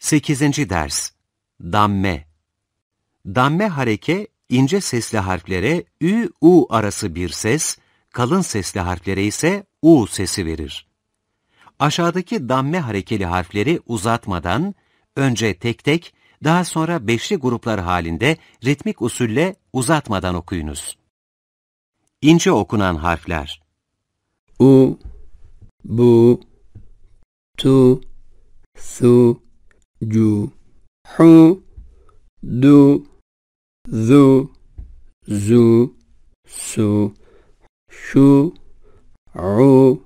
8. Ders Damme Damme hareke, ince sesli harflere ü-u arası bir ses, kalın sesli harflere ise u sesi verir. Aşağıdaki damme harekeli harfleri uzatmadan, önce tek tek, daha sonra beşli gruplar halinde ritmik usulle uzatmadan okuyunuz. İnce okunan harfler U, Bu, Tu, Su, cu, hu, du, zu, zu, su, şu, u,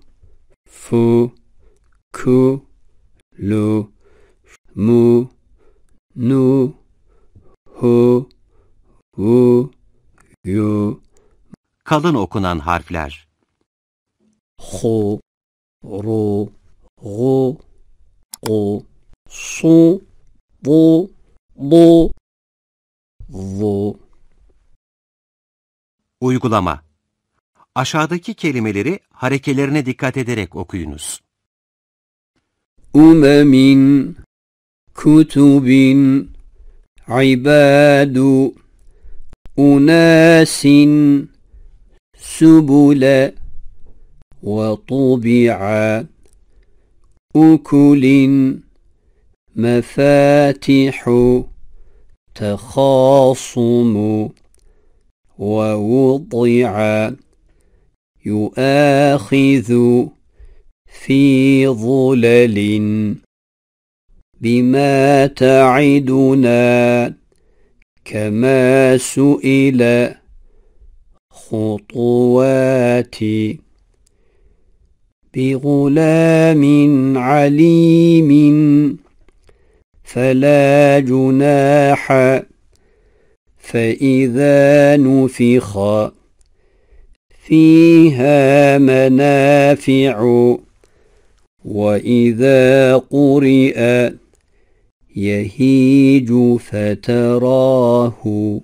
fu, ku, lu, mu, nu, hu, vu, yu. Kalın okunan harfler. Hu, ru, gu, gu, su, bu, bu, vu. Uygulama Aşağıdaki kelimeleri harekelerine dikkat ederek okuyunuz. Umemin, kutubin, ibadu, unasin, subule, ve tubi'a, ukulin, مفاتح تخاصم ووضع يؤاخذ في ظلل بما تعدنا كما سئل خطواتي بغلام عليم فلا جناح فإذا نفخ فيها منافع وإذا قرئ يهيج فتراه